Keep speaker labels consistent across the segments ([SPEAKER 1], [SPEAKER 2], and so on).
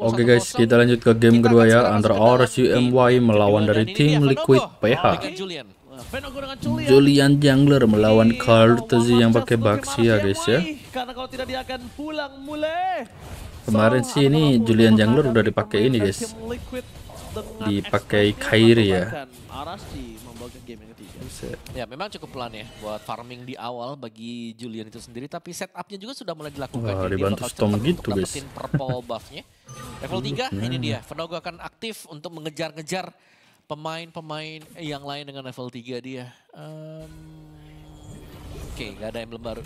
[SPEAKER 1] Oke guys, kita lanjut ke game kedua ya antara RCMY melawan dari tim Liquid PH. Julian Jungler melawan Carl Tezi yang pakai Baxi ya guys ya. Kemarin sih ini Julian Jungler udah dipakai ini guys.
[SPEAKER 2] Dipakai Kairi ya. Iya. Ya memang cukup pelan ya buat farming di awal bagi Julian itu sendiri. Tapi setupnya juga sudah mulai dilakukan. Wah, Jadi ya. dibantu Storm gitu guys. Dapetin purple buffnya. Level 3 hmm. ini dia. Fenogo akan aktif untuk mengejar-ngejar pemain-pemain yang lain dengan level 3 dia. Um, Oke, okay, gak ada emblem
[SPEAKER 3] baru.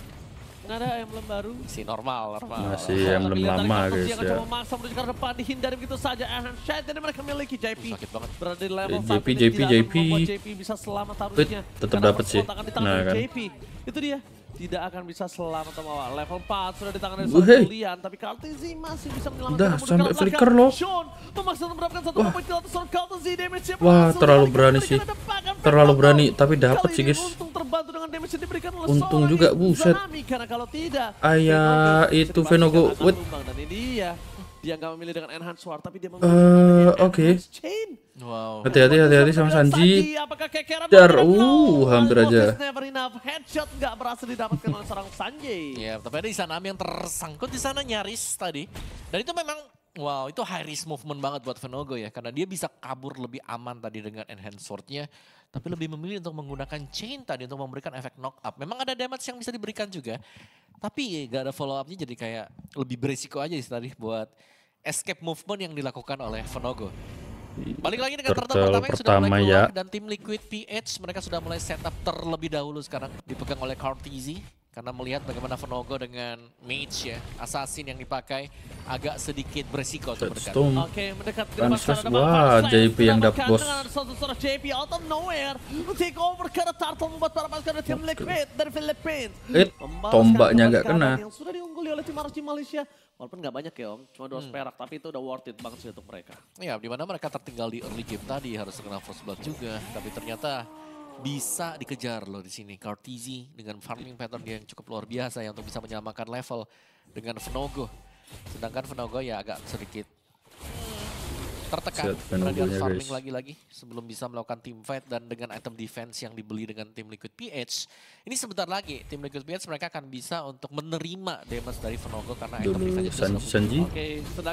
[SPEAKER 3] Nggak ada emblem baru. Si normal, normal. Masih
[SPEAKER 1] normal. emblem lama guys ya. Dia
[SPEAKER 3] masuk menuju ke depan, dihindari begitu saja. eh Shade ini mereka miliki JP. Uh, sakit banget. Berada di level JP, JP, JP. JP bisa selamat harusnya. Tetap dapat sih. Nah kan. JP. Itu dia tidak akan bisa selamat sama awal. level 4 sudah di tangan dari Sorkulian tapi Kaltezi masih bisa menyelamatkan udah sampai flicker loh Sean memaksa mendapatkan satu wah. poin di seorang Kaltezi damage nya wah terlalu berani
[SPEAKER 1] sih terlalu berani tapi dapat sih guys untung terbantu dengan damage yang diberikan oleh untung juga buset ayah itu Venogo wait
[SPEAKER 3] dan ini dia dia nggak memilih dengan enhance sword, tapi dia memilih
[SPEAKER 1] uh, oke. Okay. Wow. Hati-hati, hati-hati sama Sanji. Dar, uh, hampir aja. Headshot
[SPEAKER 3] nggak berhasil didapatkan oleh seorang Sanji. Iya, tapi ada di sana yang tersangkut di sana nyaris tadi. Dan itu memang
[SPEAKER 2] Wow, itu high risk movement banget buat Venogo ya. Karena dia bisa kabur lebih aman tadi dengan enhanced swordnya. Tapi lebih memilih untuk menggunakan chain tadi untuk memberikan efek knock up. Memang ada damage yang bisa diberikan juga. Tapi ya, gak ada follow upnya jadi kayak lebih beresiko aja sih tadi buat escape movement yang dilakukan oleh Venogo. Iya, Balik lagi dengan turtle pertama yang sudah mulai ya. dan tim Liquid PH mereka sudah mulai setup terlebih dahulu sekarang dipegang oleh Cartizi. Karena melihat bagaimana Venogo dengan mage ya, assassin yang dipakai agak sedikit beresiko untuk mendekat. Oke, okay, mendekat ke depan. Wah, JP yang dapat bos. sosok JP out of nowhere. Take over karena
[SPEAKER 3] Tartal membuat para pasukan tim Liquid dari Philippines. Eh, tombaknya nggak kena. Yang sudah diungguli oleh tim arci Malaysia. Walaupun nggak banyak ya Om, cuma dua hmm. perak, tapi itu udah worth it banget sih untuk mereka.
[SPEAKER 2] Iya, dimana mereka tertinggal di early game tadi, harus kena first blood juga. Tapi ternyata bisa dikejar loh di sini Cartizi dengan farming pattern dia yang cukup luar biasa ya untuk bisa menyamakan level dengan Venogo. Sedangkan Venogo ya agak sedikit tertekan Radiant farming lagi-lagi sebelum bisa melakukan team fight dan dengan item defense yang dibeli dengan tim Liquid PH ini sebentar lagi tim Liquid PH mereka akan bisa untuk menerima damage dari Venogo karena item Dulu, defense San Sanji Oke,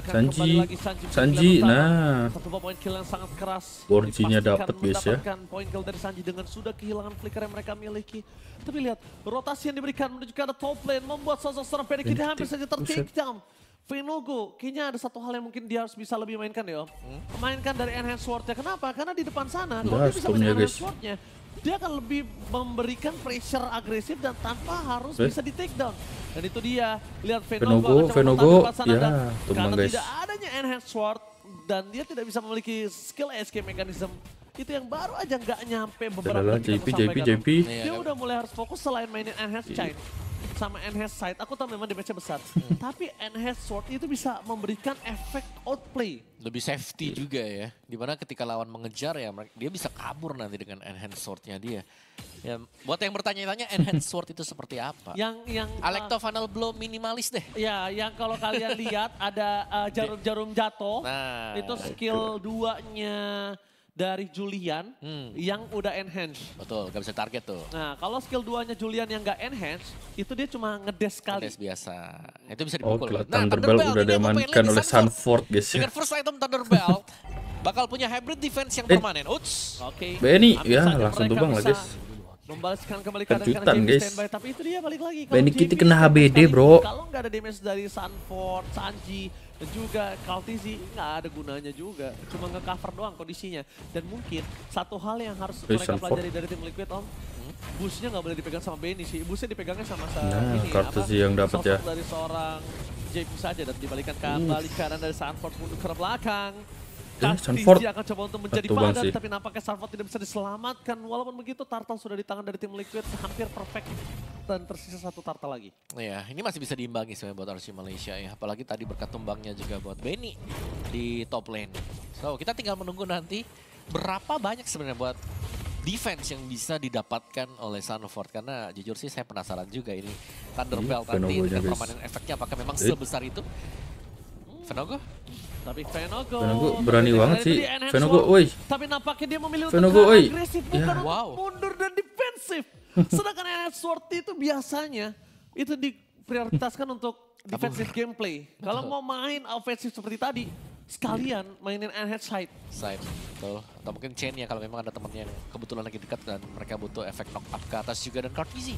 [SPEAKER 2] Sanji lagi, Sanji,
[SPEAKER 3] Sanji nah satu poin kill yang sangat keras Borjinya dapat guys ya poin kill dari Sanji dengan sudah kehilangan flicker yang mereka miliki tapi lihat rotasi yang diberikan menuju ke top lane membuat sosok seorang Pedikid hampir saja oh, tertinggal Vinogo, kayaknya ada satu hal yang mungkin dia harus bisa lebih mainkan ya om. Hmm? Mainkan dari enhanced sword Kenapa? Karena di depan sana, kalau dia bisa main enhanced sword dia akan lebih memberikan pressure agresif dan tanpa harus bisa di take down. Dan itu dia, lihat Venogo, Venogo, ya, karena guys. tidak adanya enhanced sword dan dia tidak bisa memiliki skill escape mechanism itu yang baru aja nggak nyampe beberapa Adalah, JP, JP, Dia iya, kan? udah mulai harus fokus selain mainin enhanced iya. chain sama enhance sight, aku tahu memang damage-nya besar. Hmm. Tapi enhance sword itu bisa memberikan efek outplay.
[SPEAKER 2] Lebih safety juga ya. Dimana ketika lawan mengejar ya, mereka dia bisa kabur nanti dengan enhance sword-nya dia. Ya, buat yang bertanya-tanya enhance sword itu seperti apa? Yang
[SPEAKER 3] yang Alecto Funnel eh, Blow minimalis deh. Ya, yang kalau kalian lihat ada eh, jarum-jarum uh, jatuh. Nah, itu skill 2-nya dari Julian hmm. yang udah enhance. Betul, gak bisa target tuh. Nah, kalau skill 2-nya Julian yang gak enhance, itu dia cuma ngedes sekali. Ngedes biasa. Itu bisa oh, dipukul. Oh, kalau nah, Thunderbell, Thunderbell udah diamankan
[SPEAKER 1] oleh Sanford, guys. Ya. Dengan first
[SPEAKER 2] item Thunderbell, bakal punya hybrid defense yang eh. permanen. Uts. Oke. Okay. Benny, ya langsung tumbang, lah, guys. Membalaskan kembali ke kanan guys. Standby, tapi itu dia balik lagi.
[SPEAKER 1] Benny Kitty kena HBD, bro.
[SPEAKER 3] Kalau nggak ada damage dari Sanford, Sanji, juga Kaltizi nggak ada gunanya juga. Cuma nge-cover doang kondisinya. Dan mungkin satu hal yang harus mereka pelajari dari tim Liquid Om, busnya nggak boleh dipegang sama Benny sih. Busnya dipegangnya sama nah, ini Kaltizi yang dapat ya. dari seorang JP saja dan dibalikan kembali hmm. dari Sanford mundur ke belakang eh, iya, Sanford. akan coba untuk menjadi padan, tapi nampaknya Sanford tidak bisa diselamatkan. Walaupun begitu, Tartal sudah di tangan dari tim Liquid, hampir perfect dan tersisa satu Tartal lagi.
[SPEAKER 2] Iya, ini masih bisa diimbangi sebenarnya buat RC Malaysia ya. Apalagi tadi berkat tumbangnya juga buat Benny di top lane. So, kita tinggal menunggu nanti berapa banyak sebenarnya buat defense yang bisa didapatkan oleh Sanford karena jujur sih saya penasaran juga ini Thunderbell iya, nanti dengan permanen efeknya apakah memang sebesar itu? Fenogo?
[SPEAKER 3] Tapi Venogo. Venogo berani banget sih. Venogo, woi. Tapi nampaknya dia memilih untuk agresif bukan yeah. Ya. wow. mundur dan defensif. Sedangkan NF Sword itu biasanya itu diprioritaskan untuk defensif gameplay. Kalau mau main offensive seperti tadi, sekalian iya. mainin enhanced side.
[SPEAKER 2] Side, betul. Atau mungkin chain ya kalau memang ada temennya yang kebetulan lagi dekat dan mereka butuh efek knock up ke atas juga dan card easy.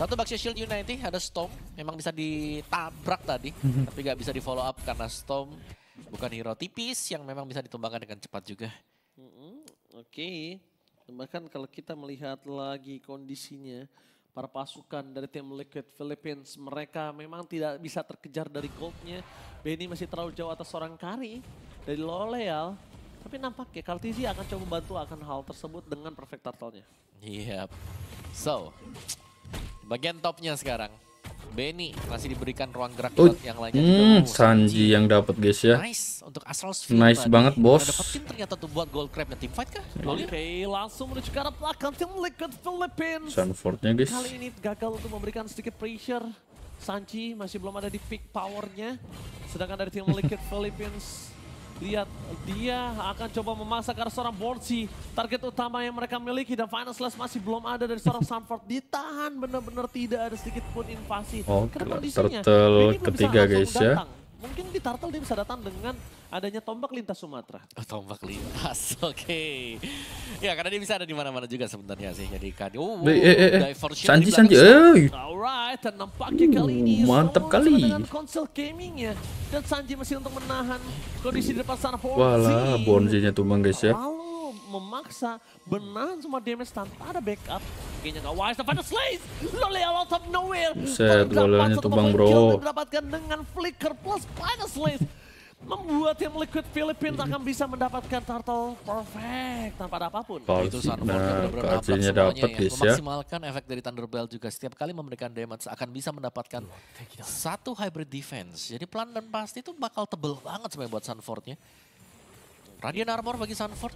[SPEAKER 2] Satu Baxia Shield uniting ada Storm. Memang bisa ditabrak tadi, mhm. tapi nggak bisa di follow up karena Storm Bukan hero tipis yang memang bisa ditumbangkan dengan cepat juga.
[SPEAKER 3] Mm -hmm. Oke. Okay. Bahkan kalau kita melihat lagi kondisinya, para pasukan dari tim Liquid Philippines, mereka memang tidak bisa terkejar dari goldnya. Benny masih terlalu jauh atas seorang Kari dari Loleal. Tapi nampaknya Kartizi akan coba bantu akan hal tersebut dengan perfect turtle-nya.
[SPEAKER 2] Yep. So, bagian topnya sekarang. Benny masih diberikan ruang gerak oh. yang lainnya. Hmm,
[SPEAKER 1] Sanji yang dapat guys ya.
[SPEAKER 2] Nice untuk Astral
[SPEAKER 3] Sphere. Nice tadi. banget bos. Dapatin ternyata tuh buat gold crab tim fight kah? Yeah. Oke, okay, langsung menuju ke arah belakang tim Liquid Philippines. Sanfordnya guys. Kali ini gagal untuk memberikan sedikit pressure. Sanji masih belum ada di peak powernya. Sedangkan dari tim Liquid Philippines Lihat, dia akan coba memaksa karena seorang Borsi. Target utama yang mereka miliki dan Final Slash masih belum ada dari seorang Sanford. Ditahan benar-benar tidak ada sedikit pun invasi. Oh, karena kondisinya, turtle ketiga guys ya. Datang mungkin di Turtle dia bisa datang dengan adanya tombak lintas Sumatera. Oh, tombak
[SPEAKER 2] lintas, oke. Okay. Ya karena dia bisa ada di mana-mana juga sebenarnya sih. Jadi kan, oh, eh, eh, eh. eh. diversion Sanji, Sanji, eh.
[SPEAKER 3] Alright, dan nampaknya
[SPEAKER 1] uh, kali ini mantap kali.
[SPEAKER 3] Konsol gaming ya. dan Sanji masih untuk menahan kondisi di depan sana. Walah, Bonzi-nya
[SPEAKER 1] tumbang guys ya. Wow
[SPEAKER 3] memaksa, benahan semua damage tanpa ada backup. Kayaknya gak wise, Stefano Slays! Lole out of nowhere! Buset, tebang bro. Mendapatkan dengan Flicker plus Minus Slays. Membuat tim Liquid Philippines hmm. akan bisa mendapatkan turtle perfect tanpa ada apapun. Nah, itu Sunfordnya benar-benar dapat ya. ya. Memaksimalkan efek dari thunderbell juga. Setiap kali memberikan damage
[SPEAKER 2] akan bisa mendapatkan satu hybrid defense. Jadi pelan dan pasti itu bakal tebel banget sebenarnya buat Sunfordnya. Radiant Armor bagi Sanford.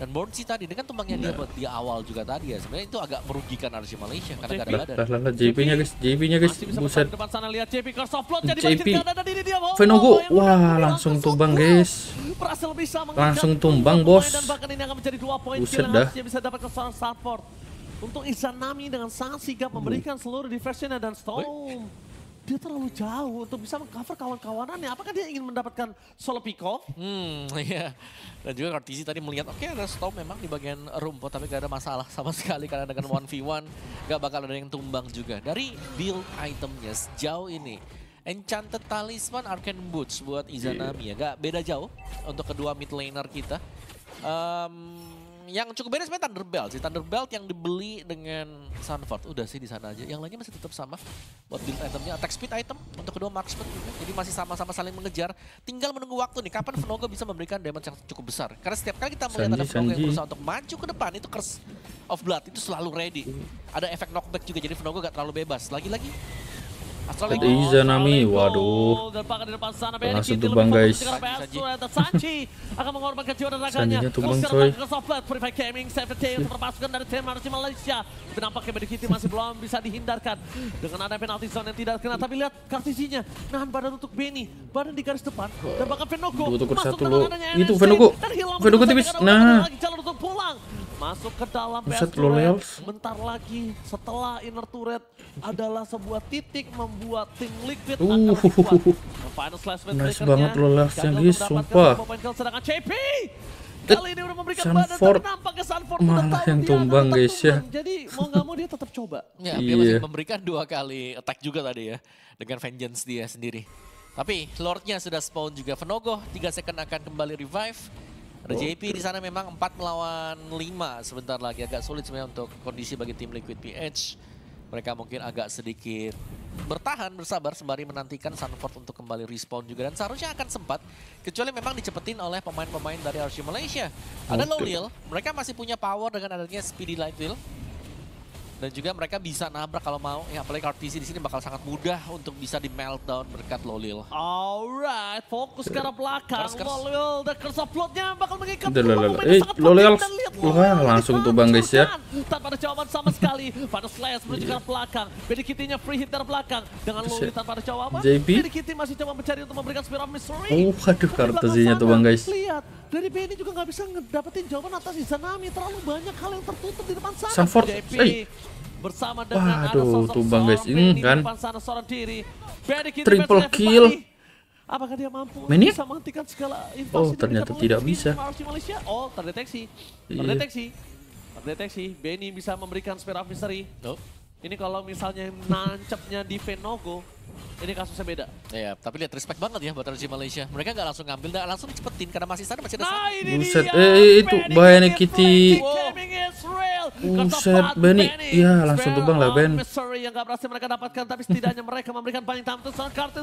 [SPEAKER 2] Dan Born sih tadi, ini kan tumbangnya nah. dia iya. di awal juga tadi ya. Sebenarnya itu agak merugikan Arsi Malaysia karena gak ada badan. Lah,
[SPEAKER 1] lah, JP-nya guys, JP-nya guys. Buset. Depan sana lihat JP cross off jadi JP. ada dia. Venogo. Oh, Wah,
[SPEAKER 3] langsung tumbang guys. Langsung tumbang, Bos. Dan bahkan ini akan menjadi 2 poin Buset dah. bisa dapat ke support. Untuk Izanami dengan sangat sigap memberikan seluruh defense-nya dan Storm dia terlalu jauh untuk bisa mengcover kawan-kawanannya. Apakah dia ingin mendapatkan
[SPEAKER 2] pico? Hmm, iya. Dan juga Kartizi tadi melihat, oke okay, ada stop memang di bagian rumput, tapi gak ada masalah sama sekali karena dengan 1v1 gak bakal ada yang tumbang juga. Dari build itemnya sejauh ini, Enchanted Talisman Arcane Boots buat Izanami yeah. ya. Gak beda jauh untuk kedua mid laner kita. Um, yang cukup beda sebenarnya Thunderbelt sih. Thunderbelt yang dibeli dengan Sanford. Udah sih di sana aja. Yang lainnya masih tetap sama. Buat build itemnya. Attack speed item untuk kedua marksman juga. Jadi masih sama-sama saling mengejar. Tinggal menunggu waktu nih. Kapan Venoga bisa memberikan damage yang cukup besar. Karena setiap kali kita melihat Sanji, ada Venoga yang berusaha untuk maju ke depan. Itu Curse of Blood. Itu selalu ready. Ada efek knockback juga. Jadi Venoga gak terlalu bebas. Lagi-lagi Izanami,
[SPEAKER 1] waduh. satu tumbang guys.
[SPEAKER 3] akan mengorbankan jiwa dan tumbang coy. nampaknya masih belum bisa dihindarkan. Dengan ada penalti zone yang tidak kena. Tapi lihat kartisinya. Nahan badan untuk Benny. Badan di garis depan. Dan bahkan Venoko
[SPEAKER 1] Masuk ke dalam Itu Venoko, Venoko tipis. Nah
[SPEAKER 2] masuk ke dalam turret.
[SPEAKER 3] Bentar lagi setelah inner turret adalah sebuah titik membuat tim Liquid uh. Final nice banget lolels yang guys,
[SPEAKER 1] sumpah. Sedangkan CP Kali ini udah memberikan Sanford badan, nampaknya Sanford malah yang tumbang guys ya.
[SPEAKER 2] Jadi mau nggak mau dia tetap coba. Ya, dia masih iya. memberikan dua kali attack juga tadi ya dengan vengeance dia sendiri. Tapi Lordnya sudah spawn juga Venogoh, 3 second akan kembali revive. RJP di sana memang 4 melawan 5 sebentar lagi. Agak sulit sebenarnya untuk kondisi bagi tim Liquid PH. Mereka mungkin agak sedikit bertahan, bersabar sembari menantikan Sanford untuk kembali respawn juga. Dan seharusnya akan sempat, kecuali memang dicepetin oleh pemain-pemain dari RC Malaysia. Ada okay. Lolil, mereka masih punya power dengan adanya Speedy Lightwheel. Dan juga mereka bisa nabrak kalau mau. Ya, apalagi RTC di sini bakal sangat mudah untuk bisa di meltdown berkat Lolil. Alright, fokus ke arah belakang. Lolil,
[SPEAKER 1] the curse uploadnya bakal mengikat. eh, Lolil langsung tuh bang guys ya. Tanpa ada jawaban sama
[SPEAKER 3] sekali. Pada slash menuju ke arah belakang. Bedikitinya free hit dari belakang. Dengan Lolil tanpa ada jawaban. JP. Bedikiti masih coba mencari untuk memberikan Spirit of Mystery. Oh, aduh nya tuh bang guys. Lihat, dari ini juga nggak bisa ngedapetin jawaban
[SPEAKER 1] atas Izanami. Terlalu banyak hal yang tertutup di depan sana. Sanford, eh bersama dengan Waduh, tumbang guys ini kan
[SPEAKER 3] triple kill Apakah dia mampu Mania? bisa menghentikan segala Oh, ternyata tidak bisa. Malaysia? Oh, terdeteksi. Yeah. Terdeteksi. Terdeteksi. Benny bisa memberikan spare of mystery. Ini kalau misalnya nancepnya di Venogo, ini kasusnya beda.
[SPEAKER 2] Iya, tapi lihat respect banget ya buat Energy Malaysia. Mereka nggak langsung ngambil, nggak langsung cepetin karena masih sana masih ada. Nah, ini Buset, eh, eh itu
[SPEAKER 1] bahaya Kitty. Buset, Benny. Iya, langsung tumbang lah oh, Ben. yang gak berhasil
[SPEAKER 3] mereka dapatkan, tapi setidaknya mereka memberikan paling tampilan to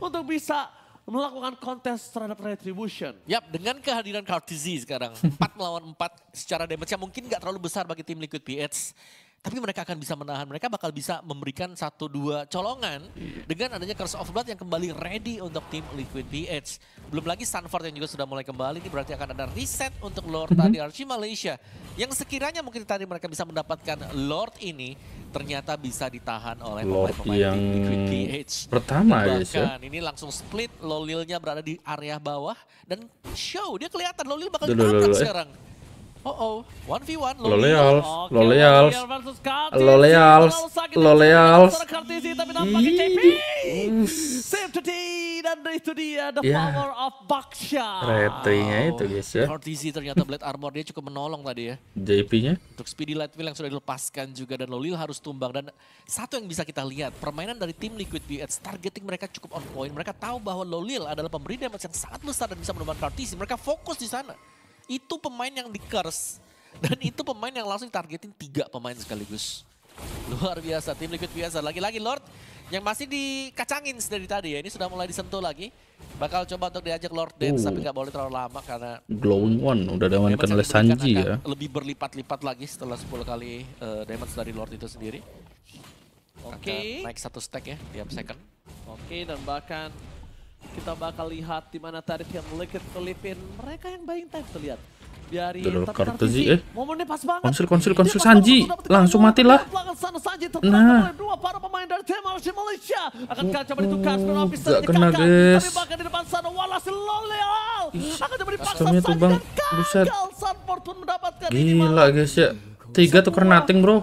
[SPEAKER 3] untuk bisa melakukan kontes terhadap Retribution.
[SPEAKER 2] Yap, dengan kehadiran Cartesi sekarang, 4 melawan 4 secara damage-nya mungkin gak terlalu besar bagi tim Liquid PH tapi mereka akan bisa menahan mereka bakal bisa memberikan satu dua colongan iya. dengan adanya Curse of Blood yang kembali ready untuk tim Liquid PH. Belum lagi Sanford yang juga sudah mulai kembali ini berarti akan ada reset untuk Lord mhm. tadi Archie Malaysia yang sekiranya mungkin tadi mereka bisa mendapatkan Lord ini ternyata bisa ditahan oleh pemain-pemain
[SPEAKER 1] yang Liquid PH. Pertama ya bahkan
[SPEAKER 2] ini langsung split Lolilnya berada di area bawah dan show dia kelihatan Lolil bakal ditabrak eh. sekarang. Eh Oh oh, 1v1 loyal, loyal.
[SPEAKER 1] lo leal, lo leal,
[SPEAKER 3] lo itu dia the ya. power of Baksha. Retrinya itu guys ya. Cortez
[SPEAKER 2] ternyata blade armor dia cukup menolong tadi ya.
[SPEAKER 1] JP-nya.
[SPEAKER 2] Untuk speedy light wheel yang sudah dilepaskan juga dan Lolil harus tumbang dan satu yang bisa kita lihat permainan dari tim Liquid BX targeting mereka cukup on point. Mereka tahu bahwa Lolil adalah pemberi damage yang sangat besar dan bisa menumbang Cortez. Mereka fokus di sana. Itu pemain yang di curse. Dan itu pemain yang langsung targetin tiga pemain sekaligus. Luar biasa, tim Liquid biasa. Lagi-lagi Lord yang masih dikacangin dari tadi ya. Ini sudah mulai disentuh lagi. Bakal coba untuk diajak Lord dan uh. tapi nggak boleh terlalu lama karena...
[SPEAKER 1] Glowing One, udah diamankan oleh Sanji kan ya.
[SPEAKER 2] Lebih berlipat-lipat lagi setelah 10 kali uh, damage dari Lord itu sendiri. Oke. Okay. Naik satu stack ya tiap second.
[SPEAKER 3] Oke, okay, dan bahkan kita bakal lihat di mana Tarif yang melekit Filipin. Mereka yang buying time terlihat. Biari Dulu kartu sih eh. Momennya pas banget. konsul konsul konsul Sanji. Langsung matilah. Nah. Dua para pemain dari tim Malaysia akan oh, coba ditukar oh. sebenarnya bisa kena guys. Tapi di depan sana Wallace Loleal akan coba dipaksa Sanji dan gagal. Sanford pun mendapatkan Gila
[SPEAKER 1] guys ya. Tiga tuker nating bro.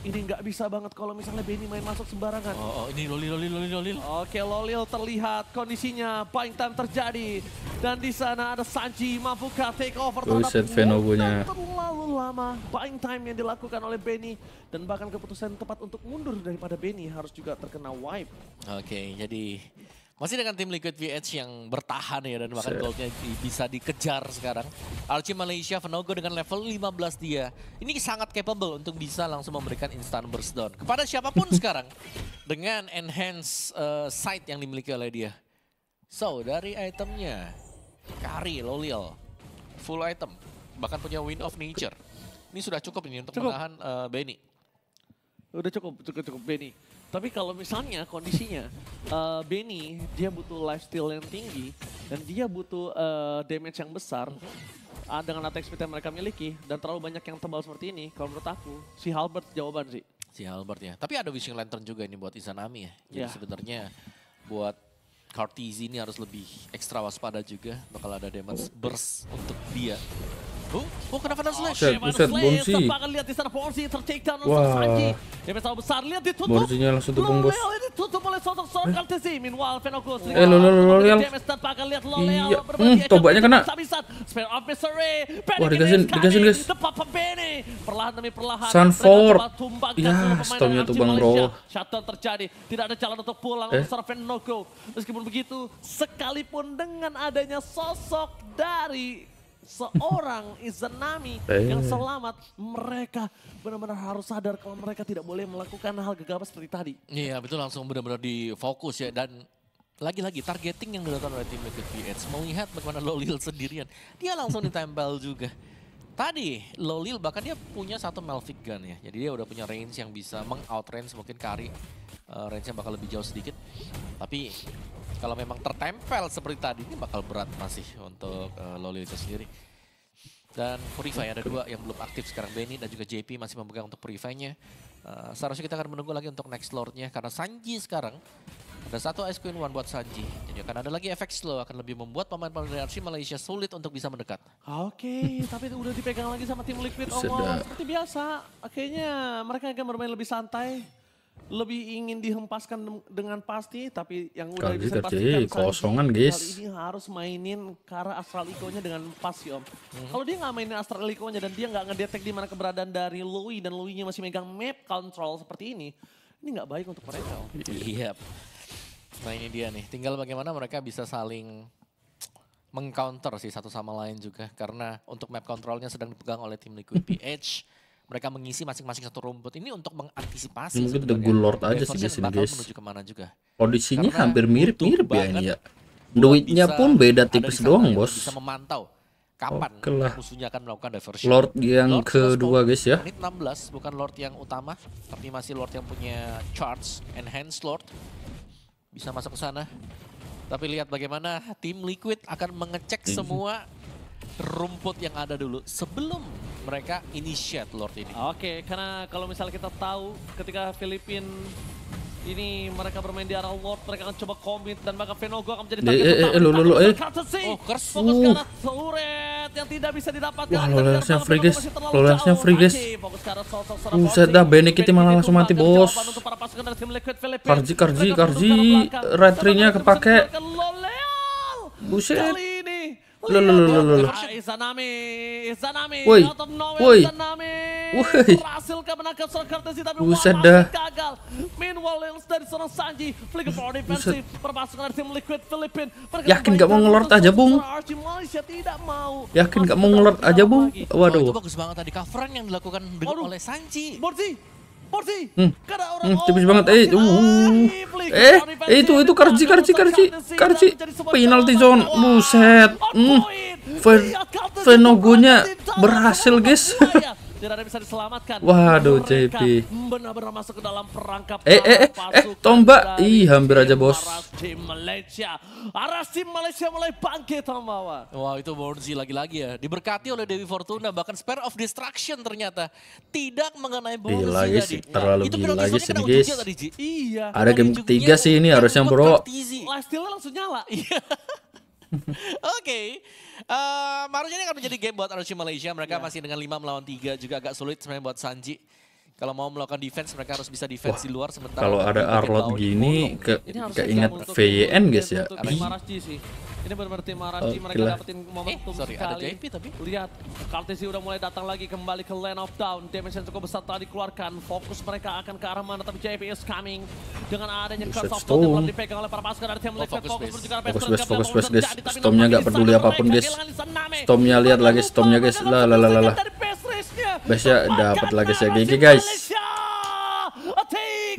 [SPEAKER 3] Ini nggak bisa banget kalau misalnya Benny main masuk sembarangan. Oh, oh ini Lolil, Lolil, Lolil, Lolil. Oke, Lolil terlihat kondisinya paling time terjadi. Dan di sana ada Sanji mampukah take over terhadap Venogonya. Terlalu lama Paling time yang dilakukan oleh Benny. Dan bahkan keputusan tepat untuk mundur daripada Benny harus juga terkena wipe.
[SPEAKER 2] Oke, jadi masih dengan tim Liquid VH yang bertahan ya dan bahkan goldnya bisa dikejar sekarang. Archie Malaysia Venogo dengan level 15 dia. Ini sangat capable untuk bisa langsung memberikan instant burst down kepada siapapun sekarang dengan enhance uh, sight yang dimiliki oleh dia. So, dari itemnya Kari Lolil full item bahkan punya win of nature.
[SPEAKER 3] Ini sudah cukup ini untuk cukup. menahan uh, Benny. Udah cukup, cukup, cukup Benny. Tapi kalau misalnya kondisinya uh, Benny dia butuh lifestyle yang tinggi dan dia butuh uh, damage yang besar uh, dengan attack speed yang mereka miliki dan terlalu banyak yang tebal seperti ini kalau menurut aku si Halbert jawaban sih. Si Halbert ya. Tapi ada wishing lantern
[SPEAKER 2] juga ini buat Izanami ya. Jadi yeah. sebenarnya buat Cartesi ini harus lebih ekstra waspada juga bakal ada damage burst untuk dia.
[SPEAKER 3] Oh, kena kena slash? Set, buset, Bonsi. lihat langsung tumpeng bos. oleh sosok eh. Meanwhile, Eh, lo lo lo lo, akan
[SPEAKER 1] iya. hmm, tobatnya kena. Wah, dikasih, dikasih, guys. Perlahan demi perlahan. Sanford. Ya, stomnya bro. terjadi. Tidak ada jalan untuk pulang. Eh.
[SPEAKER 3] begitu, sekalipun dengan adanya sosok dari seorang Izanami yang eh. selamat, mereka benar-benar harus sadar kalau mereka tidak boleh melakukan hal gegabah seperti tadi.
[SPEAKER 2] Iya betul langsung benar-benar difokus ya dan lagi-lagi targeting yang dilakukan oleh tim Liquid VH melihat bagaimana Lolil sendirian dia langsung ditempel juga tadi Lolil bahkan dia punya satu Malphic Gun ya jadi dia udah punya range yang bisa meng outrange mungkin Kari uh, eh, range yang bakal lebih jauh sedikit tapi kalau memang tertempel seperti tadi ini bakal berat masih untuk uh, itu sendiri. Dan Purify ada dua yang belum aktif sekarang. Benny dan juga JP masih memegang untuk Purify-nya. Uh, seharusnya kita akan menunggu lagi untuk next lord-nya. Karena Sanji sekarang ada satu Ice Queen One buat Sanji. Jadi akan ada lagi efek slow. Akan lebih membuat pemain-pemain dari RC Malaysia sulit untuk bisa mendekat.
[SPEAKER 3] Oke, okay, tapi udah dipegang lagi sama tim Liquid. Oh, seperti biasa. Akhirnya mereka akan bermain lebih santai lebih ingin dihempaskan dengan pasti tapi yang udah bisa gitu, dipastikan kosongan guys ini harus mainin cara astral ikonya dengan pas om hmm. kalau dia nggak mainin astral ikonya dan dia nggak ngedetek di mana keberadaan dari Louis dan Louis-nya masih megang map control seperti ini ini nggak baik untuk mereka iya
[SPEAKER 2] nah ini dia nih
[SPEAKER 3] tinggal bagaimana mereka bisa
[SPEAKER 2] saling mengcounter sih satu sama lain juga karena untuk map controlnya sedang dipegang oleh tim Liquid PH mereka mengisi masing-masing satu rumput ini untuk mengantisipasi mungkin The Good Lord aja sih di guys juga
[SPEAKER 1] kondisinya Karena hampir mirip-mirip ya ini ya duitnya pun beda tipis doang bos bisa
[SPEAKER 2] memantau kapan Oke musuhnya akan melakukan diversion Lord yang
[SPEAKER 1] Lord kedua guys ya menit
[SPEAKER 2] 16 bukan Lord yang utama tapi masih Lord yang punya charge enhanced Lord bisa masuk ke sana tapi lihat bagaimana tim Liquid akan mengecek iya. semua rumput yang ada dulu sebelum
[SPEAKER 3] mereka initiate Lord ini. Oke, okay, karena kalau misalnya kita tahu ketika Filipin ini mereka bermain di arah Lord, mereka akan coba commit dan maka Venogo akan menjadi target eh, eh, eh, utama. Eh, eh, lulu,
[SPEAKER 1] eh. Oh, kers. Fokus uh. ke arah yang tidak bisa didapatkan. Wah, lolosnya free guys. Lolosnya free guys. Buset dah, Benek itu malah langsung mati, bos. Karji, Karji, Karji. Retrinya kepake. Buset lo lo lo lo lo. Izanami, Izanami, woi, woi, woi, berhasil kemenangan serang Kartesi tapi Buset dah. gagal. Meanwhile, Lils dari seorang Sanji, flick of defensive, perpasukan dari tim Liquid Filipin. Yakin gak mau ngelor aja, Bung? Malaysia tidak mau. Yakin gak mau ngelor aja, Bung? Waduh. Itu bagus banget tadi coveran yang
[SPEAKER 2] dilakukan oleh Sanji. Borzi,
[SPEAKER 1] porsi hmm. karena orang hmm, tipis banget eh uh. eh itu itu karci karci karci karci penalti zone buset hmm. Fenogonya berhasil guys
[SPEAKER 3] iya tidak ada bisa
[SPEAKER 1] diselamatkan. Waduh, JP.
[SPEAKER 3] Benar-benar masuk ke
[SPEAKER 1] dalam perangkap. Eh, eh,
[SPEAKER 3] eh, eh tombak. Ih, hampir aja bos. Aras tim Malaysia. Aras tim Malaysia
[SPEAKER 2] mulai bangkit Tamawa. Wah, itu Bonzi lagi-lagi ya. Diberkati oleh Dewi Fortuna. Bahkan Spare of Destruction ternyata. Tidak mengenai Bonzi gila, guys, Terlalu itu gila guys ini guys. Tadi, Iya. Ada game ketiga sih
[SPEAKER 1] ini harusnya bro.
[SPEAKER 2] Lifesteal langsung nyala. Iya. Oke. Okay. Uh, jadi ini akan menjadi game buat Orochi Malaysia. Mereka yeah. masih dengan 5 melawan 3 juga agak sulit sebenarnya buat Sanji. Kalau mau melakukan defense mereka harus bisa defense Wah, di luar sementara. Kalau ada Arlot
[SPEAKER 1] gini ke keinget VYN e guys ya.
[SPEAKER 3] Ini benar-benar tim Arashi oh, mereka gila. dapetin eh, momentum eh, sorry, sekali. ada JP tapi. Lihat, Kartesi udah mulai datang lagi kembali ke Land of Down. Damage yang cukup besar tadi keluarkan. Fokus mereka akan ke arah mana, tapi JP is coming. Dengan adanya Curse of yang dipegang oleh para pasukan dari tim oh, Liquid. Fokus fokus base, fokus
[SPEAKER 1] base guys. Stomnya nggak peduli apapun guys. Stomnya lihat lagi, stomnya guys. Lah, lah, lah, lah. Base-nya dapat lagi saya GG guys.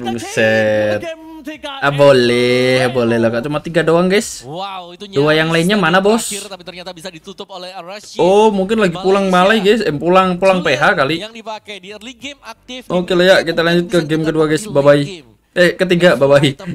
[SPEAKER 1] Buset. Ah, boleh, boleh lah Kak. Cuma tiga doang, guys. Dua yang lainnya mana, Bos? Oh, mungkin lagi pulang Malai, guys. Eh, pulang pulang PH kali. Yang dipakai Oke lah ya, kita lanjut ke game kedua, guys. Bye bye. Eh, ketiga, bye bye.